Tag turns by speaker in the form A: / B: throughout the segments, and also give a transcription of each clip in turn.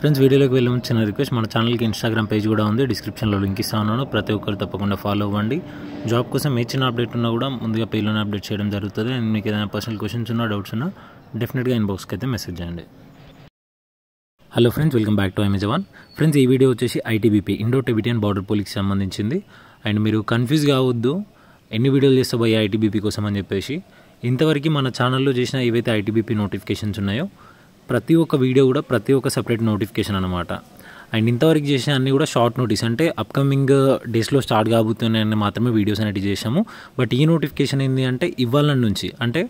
A: Friends వీడియోలోకి వెళ్ళి చిన్న రిక్వెస్ట్ మన ఛానల్కి ఇన్స్టాగ్రామ్ పేజ్ కూడా ఉంది డిస్క్రిప్షన్లో లింక్ ఉన్నాను ప్రతి ఒక్కరు తప్పకుండా ఫాలో అవ్వండి జాబ్ కోసం ఏ చిన్న అప్డేట్ ఉన్నా కూడా ముందుగా పేలోనే అప్డేట్ చేయడం జరుగుతుంది అండ్ మీకు ఏదైనా పర్సనల్ క్వశ్చన్స్ ఉన్నా డౌట్స్ ఉన్నా డెఫినెట్గా ఇన్బాక్స్కి అయితే మెసేజ్ చేయండి hello friends welcome back to Amazon friends ఈ వీడియో వచ్చేసి ఐటీబీపీ ఇండో టెబిటియన్ బార్డర్ పోలీస్కి సంబంధించింది అండ్ మీరు కన్ఫ్యూజ్ కావద్దు ఎన్ని వీడియోలు చేస్తా పోయి ఐటీబీపీ కోసం అని చెప్పేసి ఇంతవరకు మన ఛానల్లో చేసిన ఏవైతే ఐటీబీపీ నోటిఫికేషన్స్ ఉన్నాయో ప్రతి ఒక్క వీడియో కూడా ప్రతి ఒక్క సపరేట్ నోటిఫికేషన్ అనమాట అండ్ ఇంతవరకు చేసిన అన్నీ కూడా షార్ట్ నోటీస్ అంటే అప్కమింగ్ డేస్లో స్టార్ట్ కాబోతున్నాయని మాత్రమే వీడియోస్ అనేది చేశాము బట్ ఈ నోటిఫికేషన్ ఏంటి అంటే ఇవాళ నుంచి అంటే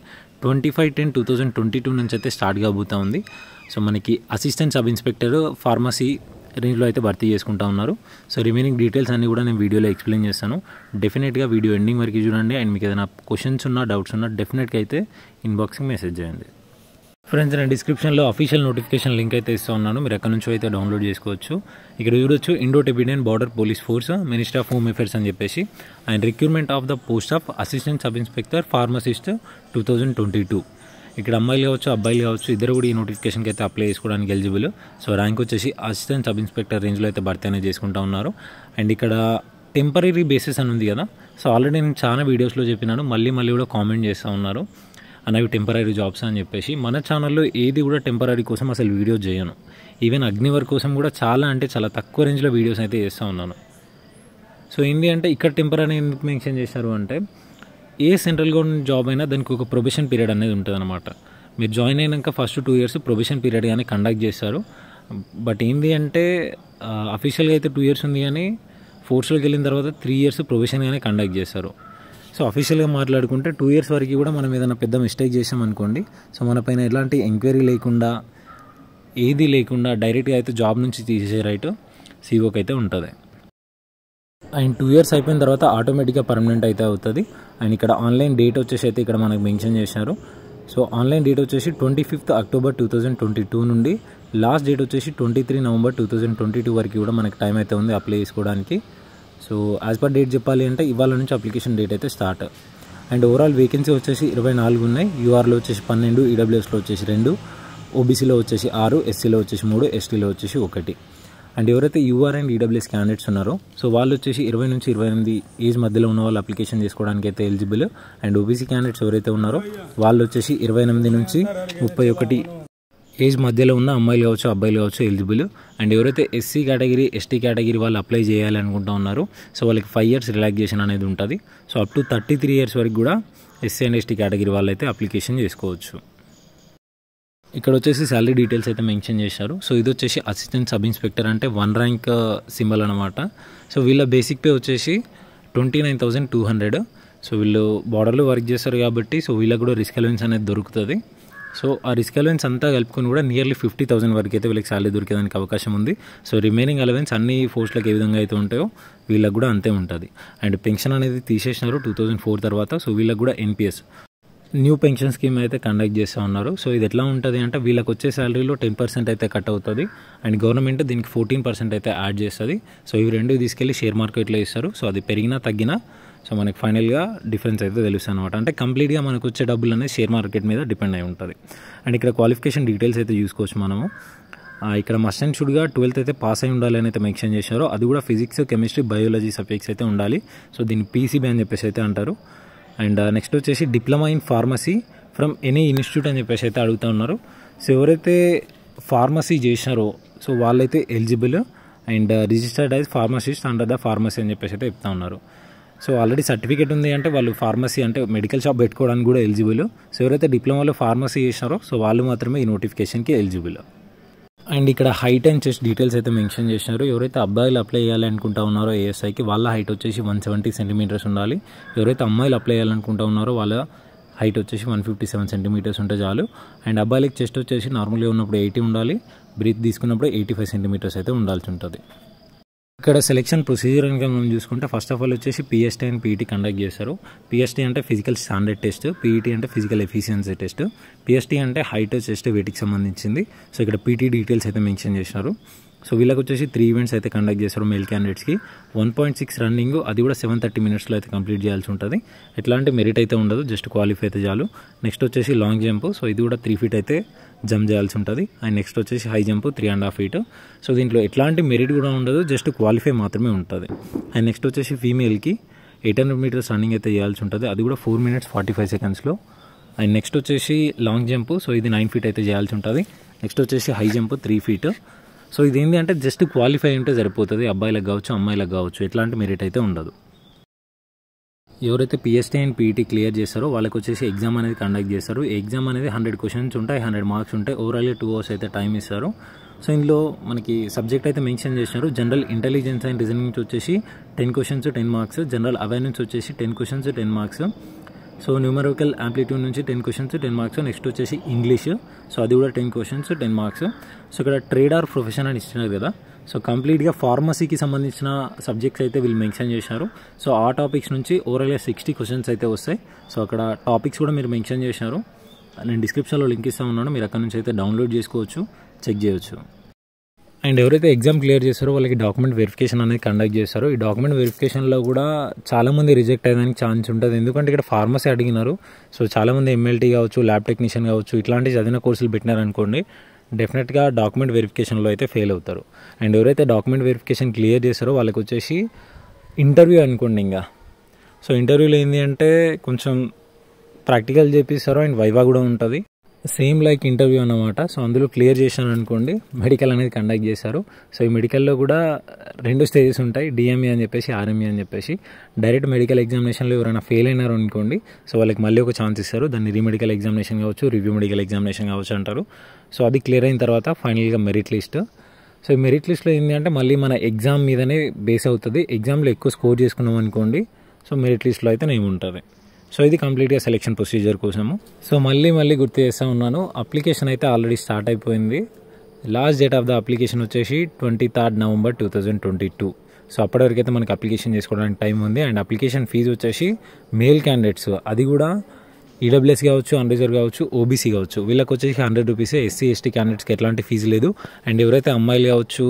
A: twenty five ten two thousand twenty two నుంచి అయితే స్టార్ట్ కాబోతూ ఉంది సో మనకి అసిస్టెంట్ సబ్ ఇన్స్పెక్టర్ ఫార్మసీ రేంజ్లో అయితే భర్తీ చేసుకుంటా ఉన్నారు సో రిమైనింగ్ డీటెయిల్స్ అన్నీ కూడా నేను వీడియోలో ఎక్స్ప్లెయిన్ చేస్తాను డెఫినెట్గా వీడియో ఎండింగ్ వరకు చూడండి అండ్ మీకు ఏదైనా క్వశ్చన్స్ ఉన్నా డౌట్స్ ఉన్నా డెఫినెట్గా అయితే ఇన్బాక్సింగ్ మెసేజ్ చేయండి ఫ్రెండ్స్ నేను డిస్క్రిప్షన్లో అఫీషియల్ నోటిఫికేషన్ లింక్ అయితే ఇస్తూ ఉన్నాను మీరు ఎక్కడి నుంచో అయితే డౌన్లోడ్ చేసుకోవచ్చు ఇక్కడ చూడొచ్చు Indo Tibetan border police force minister of home affairs అని చెప్పేసి and recruitment of the post of assistant sub inspector pharmacist two twenty two ఇక్కడ అమ్మాయిలు కావచ్చు అబ్బాయిలు కావచ్చు ఇద్దరు కూడా ఈ నోటిఫికేషన్కి అయితే అప్లై చేసుకోవడానికి ఎలిజిబుల్ సో ర్యాంక్ వచ్చేసి అసిస్టెంట్ సబ్ ఇన్స్పెక్టర్ రేంజ్లో అయితే భర్తీ అనేది చేసుకుంటూ ఉన్నారు అండ్ ఇక్కడ టెంపరీ బేసిస్ అని ఉంది కదా సో ఆల్రెడీ నేను చాలా వీడియోస్లో చెప్పినాను మళ్ళీ మళ్ళీ కూడా కామెంట్ చేస్తూ ఉన్నారు అన్న అవి టెంపరీ జాబ్స్ అని చెప్పేసి మన ఛానల్లో ఏది కూడా టెంపరీ కోసం అసలు వీడియో చేయను ఈవెన్ అగ్నివర్ కోసం కూడా చాలా అంటే చాలా తక్కువ రేంజ్లో వీడియోస్ అయితే చేస్తూ ఉన్నాను సో ఏంటి అంటే ఇక్కడ టెంపరీ ఎందుకు మెన్షన్ చేశారు అంటే ఏ సెంట్రల్ గవర్నమెంట్ జాబ్ అయినా దానికి ఒక ప్రొబిషన్ పీరియడ్ అనేది ఉంటుంది అనమాట మీరు జాయిన్ అయినాక first two years probation period కానీ కండక్ట్ చేస్తారు బట్ ఏంటి అంటే అఫీషియల్గా అయితే టూ ఇయర్స్ ఉంది కానీ ఫోర్స్లోకి వెళ్ళిన తర్వాత త్రీ ఇయర్స్ ప్రొవిషన్ కానీ కండక్ట్ చేస్తారు సో అఫీషియల్గా మాట్లాడుకుంటే టూ ఇయర్స్ వరకు కూడా మనం ఏదైనా పెద్ద మిస్టేక్ చేసామనుకోండి సో మనపైన ఎలాంటి ఎంక్వైరీ లేకుండా ఏది లేకుండా డైరెక్ట్గా అయితే జాబ్ నుంచి తీసే రైట్ సీఓకి అయితే ఉంటుంది అండ్ టూ ఇయర్స్ అయిపోయిన తర్వాత ఆటోమేటిక్గా పర్మనెంట్ అయితే అవుతుంది అండ్ ఇక్కడ ఆన్లైన్ డేట్ వచ్చేసి అయితే ఇక్కడ మనకు మెన్షన్ చేశారు సో ఆన్లైన్ డేట్ వచ్చేసి twenty fifth October two thousand twenty two నుండి లాస్ట్ డేట్ వచ్చేసి twenty three November two thousand twenty two వరకు కూడా మనకు టైం అయితే ఉంది అప్లై చేసుకోవడానికి సో యాజ్ పర్ డేట్ చెప్పాలి అంటే ఇవాళ నుంచి అప్లికేషన్ డేట్ అయితే స్టార్ట్ అండ్ ఓవరాల్ వేకెన్సీ వచ్చేసి ఇరవై నాలుగు ఉన్నాయి యూఆర్లో వచ్చేసి పన్నెండు ఈడబ్ల్యూఎస్లో వచ్చేసి రెండు ఓబీసీలో వచ్చేసి ఆరు ఎస్సీలో వచ్చేసి మూడు ఎస్టీలో వచ్చేసి ఒకటి అండ్ ఎవరైతే యూఆర్ అండ్ ఈడబ్ల్యూఎస్ క్యాండిడేట్స్ ఉన్నారో సో వాళ్ళు వచ్చేసి ఇరవై నుంచి ఇరవై ఎనిమిది ఏజ్ మధ్యలో ఉన్న వాళ్ళు అప్లికేషన్ చేసుకోవడానికి అయితే ఎలిజిబుల్ అండ్ ఓబీసీ క్యాండిడేట్స్ ఎవరైతే ఉన్నారో వాళ్ళు వచ్చేసి ఇరవై ఎనిమిది నుంచి ముప్పై ఒకటి ఏజ్ మధ్యలో ఉన్న అమ్మాయిలు కావచ్చు అబ్బాయిలు కావచ్చు ఎలిజిబుల్ అండ్ ఎవరైతే ఎస్సీ కేటగిరీ ఎస్టీ కేటగిరీ వాళ్ళు అప్లై చేయాలనుకుంటా ఉన్నారో సో వాళ్ళకి ఫైవ్ ఇయర్స్ రిలాక్సేషన్ అనేది ఉంటుంది so up to thirty three years వరకు కూడా ఎస్సీ అండ్ ఎస్టీ కేటగిరీ వాళ్ళైతే అప్లికేషన్ చేసుకోవచ్చు ఇక్కడ వచ్చేసి శాలరీ డీటెయిల్స్ అయితే మెన్షన్ చేశారు సో ఇది వచ్చేసి అసిస్టెంట్ సబ్ ఇన్స్పెక్టర్ అంటే వన్ ర్యాంక్ సింబల్ అనమాట సో వీళ్ళ బేసిక్ పే వచ్చేసి twenty nine thousand two hundred so వీళ్ళు బార్డర్లో వర్క్ చేస్తారు కాబట్టి సో వీళ్ళకి కూడా రిస్క్ అలవెన్స్ అనేది దొరుకుతుంది సో ఆ రిస్క్ అలవెన్స్ అంతా కలుపుకొని కూడా నియర్లీ ఫిఫ్టీ థౌసండ్ వరకు అయితే వీళ్ళకి శాలరీ దొరికేదానికి అవకాశం ఉంది సో రిమైనింగ్ అలవెన్స్ అన్ని ఫోర్స్లకు ఏ విధంగా అయితే ఉంటాయో వీళ్ళకి కూడా అంతే ఉంటుంది అండ్ పెన్షన్ అనేది తీసేసినారు టూ థౌసండ్ ఫోర్ తర్వాత సో వీళ్ళకి కూడా ఎన్పిఎస్ న్యూ పెన్షన్ స్కీమ్ అయితే కండక్ట్ చేస్తూ ఉన్నారు సో ఇది ఎట్లా ఉంటుంది అంటే వీళ్ళకి వచ్చే శాలరీలో టెన్ పర్సెంట్ అయితే కట్ అవుతుంది అండ్ గవర్నమెంట్ దీనికి ఫోర్టీన్ పర్సెంట్ అయితే యాడ్ చేస్తుంది సో ఇవి రెండు తీసుకెళ్ళి షేర్ మార్కెట్లో ఇస్తారు సో అది పెరిగినా తగ్గినా సో మనకి ఫైనల్గా డిఫరెన్స్ అయితే తెలుస్తుంది అనమాట అంటే కంప్లీట్గా మనకు వచ్చే డబ్బులు అనేది షేర్ మార్కెట్ మీద డిపెండ్ అయి ఉంటుంది అండ్ ఇక్కడ క్వాలిఫికేషన్ డీటెయిల్స్ అయితే చూసుకోవచ్చు మనము ఇక్కడ మస్ట్ అండ్ షుడ్గా ట్వెల్త్ అయితే పాస్ అయి ఉండాలి అని అయితే మెన్షన్ చేశారు అది కూడా ఫిజిక్స్ కెమిస్ట్రీ బయాలజీ సబ్జెక్ట్స్ అయితే ఉండాలి సో దీన్ని పీసీబీ అని చెప్పేసి అయితే అంటారు అండ్ నెక్స్ట్ వచ్చేసి diploma in pharmacy from any institute అని చెప్పేసి అయితే అడుగుతూ ఉన్నారు సో ఎవరైతే ఫార్మసీ చేసినారో సో వాళ్ళైతే eligible and registered as pharmacist under the pharmacy అని చెప్పేసి అయితే చెప్తా ఉన్నారు సో ఆల్రెడీ సర్టిఫికేట్ ఉంది అంటే వాళ్ళు ఫార్మసీ అంటే మెడికల్ షాప్ పెట్టుకోవడానికి కూడా ఎలిజిబుల్ సో ఎవరైతే డిప్లొమాలో ఫార్మసీ చేసినారో సో వాళ్ళు మాత్రమే ఈ నోటిఫికేషన్కి ఎలిజిబుల్ అండ్ ఇక్కడ హైట్ అండ్ చెస్ట్ డీటెయిల్స్ అయితే మెన్షన్ చేసినారు ఎవరైతే అబ్బాయిలు అప్లై చేయాలనుకుంటా ఉన్నారో ఏఎస్ఐకి వాళ్ళ హైట్ వచ్చేసి వన్ సెవెంటీ సెంటీమీటర్స్ ఉండాలి ఎవరైతే అమ్మాయిలు అప్లై చేయాలనుకుంటా ఉన్నారో వాళ్ళ హైట్ వచ్చేసి వన్ ఫిఫ్టీ సెవెన్ సెంటీమీటర్స్ ఉంటే చాలు అండ్ అబ్బాయిలకి చెస్ట్ వచ్చేసి నార్మల్గా ఉన్నప్పుడు ఎయిటీ ఉండాలి బ్రీత్ తీసుకున్నప్పుడు ఎయిటీ ఫైవ్ సెంటీమీటర్స్ అయితే ఉండాల్సి ఉంటుంది ఇక్కడ సెలెక్షన్ ప్రొసీజర్ కనుక మనం చూసుకుంటే ఫస్ట్ ఆఫ్ ఆల్ వచ్చేసి పిఎస్టీ అండ్ పీఈటీ కండక్ట్ చేస్తారు పిఎస్టీ అంటే ఫిజికల్ స్టాండర్డ్ టెస్ట్ పీఈటీ అంటే ఫిజికల్ ఎఫిషియన్సీ టెస్ట్ పిఎస్టీ అంటే హైటో టెస్ట్ వీటికి సంబంధించింది సో ఇక్కడ పీటీ డీటెయిల్స్ e అయితే మెన్షన్ చేసినారు సో వీళ్ళకి వచ్చేసి త్రీ ఈవెంట్స్ అయితే కండక్ట్ చేస్తారు మెయిల్ క్యాండిడేట్స్కి వన్ పాయింట్ సిక్స్ రన్నింగ్ అది కూడా సెవెన్ థర్టీ మినిట్స్లో అయితే కంప్లీట్ చేయాల్సి ఉంటుంది ఎట్లాంటి మెరిట్ అయితే ఉండదు జస్ట్ క్వాలిఫై అయితే చాలు నెక్స్ట్ వచ్చేసి లాంగ్ జంప్ సో ఇది కూడా త్రీ ఫీట్ అయితే జంప్ చేయాల్సి ఉంటుంది అండ్ నెక్స్ట్ వచ్చేసి high jump three and half feet so దీంట్లో ఎట్లాంటి మెరిట్ కూడా ఉండదు జస్ట్ క్వాలిఫై మాత్రమే ఉంటుంది అండ్ నెక్స్ట్ వచ్చేసి ఫీమేల్కి ఎయిట్ హండ్రెడ్ మీటర్స్ రన్నింగ్ అయితే చేయాల్సి ఉంటుంది అది కూడా ఫోర్ మినిట్స్ ఫార్టీ ఫైవ్ సెకండ్స్లో అండ్ నెక్స్ట్ వచ్చేసి లాంగ్ జంప్ సో ఇది నైన్ ఫీట్ అయితే చేయాల్సి ఉంటుంది నెక్స్ట్ వచ్చేసి high jump three feet so ఇది ఏంటి అంటే జస్ట్ క్వాలిఫై ఉంటే సరిపోతుంది అబ్బాయిలకు కావచ్చు అమ్మాయిలకు కావచ్చు ఎట్లాంటి మెరిట్ అయితే ఉండదు ఎవరైతే పిఎస్టీ అండ్ పీఈటీ క్లియర్ చేస్తారో వాళ్ళకి వచ్చేసి ఎగ్జామ్ అనేది కండక్ట్ చేస్తారు ఎగ్జామ్ అనేది హండ్రెడ్ క్వశ్చన్స్ ఉంటాయి హండ్రెడ్ మార్క్స్ ఉంటాయి ఓవరాల్గా టూ అవర్స్ అయితే టైం ఇస్తారు సో ఇందులో మనకి సబ్జెక్ట్ అయితే మెన్షన్ చేసినారు జనరల్ ఇంటెలిజెన్స్ అండ్ రీజనింగ్ వచ్చేసి ten questions ten marks general awareness వచ్చేసి ten questions ten marks so numerical aptitude నుంచి ten questions ten marks next వచ్చేసి ఇంగ్లీష్ సో అది కూడా ten questions ten marks so ఇక్కడ trade or profession అని ఇచ్చినారు కదా సో కంప్లీట్గా ఫార్మసీకి సంబంధించిన సబ్జెక్ట్స్ అయితే వీళ్ళు మెన్షన్ చేశారు సో ఆ టాపిక్స్ నుంచి ఓవరాల్గా సిక్స్టీ క్వశ్చన్స్ అయితే వస్తాయి సో అక్కడ టాపిక్స్ కూడా మీరు మెన్షన్ చేశారు నేను డిస్క్రిప్షన్లో లింక్ ఇస్తా ఉన్నాను మీరు అక్కడ నుంచి అయితే డౌన్లోడ్ చేసుకోవచ్చు చెక్ చేయవచ్చు అండ్ ఎవరైతే ఎగ్జామ్ క్లియర్ చేశారో వాళ్ళకి డాక్యుమెంట్ వెరిఫికేషన్ అనేది కండక్ట్ చేస్తారు ఈ డాక్యుమెంట్ వెరిఫికేషన్లో కూడా చాలామంది రిజెక్ట్ అయ్యడానికి ఛాన్స్ ఉంటుంది ఎందుకంటే ఇక్కడ ఫార్మసీ అడిగినారు సో చాలామంది ఎంఎల్టీ కావచ్చు ల్యాబ్ టెక్నీషియన్ కావచ్చు ఇట్లాంటి చదివిన కోర్సులు పెట్టినారనుకోండి డెఫినెట్గా డాక్యుమెంట్ వెరిఫికేషన్లో అయితే ఫెయిల్ అవుతారు అండ్ ఎవరైతే డాక్యుమెంట్ వెరిఫికేషన్ క్లియర్ చేస్తారో వాళ్ళకి వచ్చేసి ఇంటర్వ్యూ అనుకోండి ఇంకా సో ఇంటర్వ్యూలో ఏంటి అంటే కొంచెం ప్రాక్టికల్ చేపిస్తారు అండ్ వైవా కూడా ఉంటుంది సేమ్ లైక్ ఇంటర్వ్యూ అనమాట సో అందులో క్లియర్ చేశాను అనుకోండి మెడికల్ అనేది కండక్ట్ చేశారు సో ఈ మెడికల్లో కూడా రెండు స్టేజెస్ ఉంటాయి డిఎంఏ అని చెప్పేసి ఆర్ఎంఏ అని చెప్పేసి డైరెక్ట్ మెడికల్ ఎగ్జామినేషన్లో ఎవరైనా ఫెయిల్ అయినారు అనుకోండి సో వాళ్ళకి మళ్ళీ ఒక ఛాన్స్ ఇస్తారు దాన్ని రీమెడికల్ ఎగ్జామినేషన్ కావచ్చు రివ్యూ మెడికల్ ఎగ్జామినేషన్ కావచ్చు అంటారు సో అది క్లియర్ అయిన తర్వాత ఫైనల్గా మెరిట్ లిస్ట్ సో ఈ మెరిట్ లిస్ట్లో ఏంటి అంటే మళ్ళీ మన ఎగ్జామ్ మీదనే బేస్ అవుతుంది ఎగ్జామ్లో ఎక్కువ స్కోర్ చేసుకున్నాం అనుకోండి సో మెరిట్ లిస్ట్లో అయితే నేను ఉంటుంది సో ఇది కంప్లీట్గా సెలెక్షన్ ప్రొసీజర్ కోసము సో మళ్ళీ మళ్ళీ గుర్తు చేస్తూ ఉన్నాను అప్లికేషన్ అయితే ఆల్రెడీ స్టార్ట్ అయిపోయింది last date of the application వచ్చేసి twenty third November two thousand twenty two so అప్పటివరకైతే అయితే మనకి అప్లికేషన్ చేసుకోవడానికి టైం ఉంది అండ్ అప్లికేషన్ ఫీజు వచ్చేసి మేల్ క్యాండిడేట్స్ అది కూడా ఈడబ్ల్యూఎస్ e కావచ్చు అన్రిజర్వ్ కావచ్చు ఓబీసీ కావచ్చు వీళ్ళకి వచ్చేసి హండ్రెడ్ రూపీస్ ఎస్సీ ఎస్టీ క్యాండిడేట్స్కి ఎట్లాంటి ఫీజు లేదు అండ్ ఎవరైతే అమ్మాయిలు కావచ్చు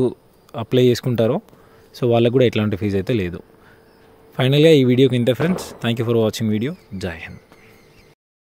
A: అప్లై చేసుకుంటారో సో వాళ్ళకు కూడా ఎట్లాంటి ఫీజు అయితే లేదు Finally, I video kinte friends. Thank you for watching video. Jai Hind.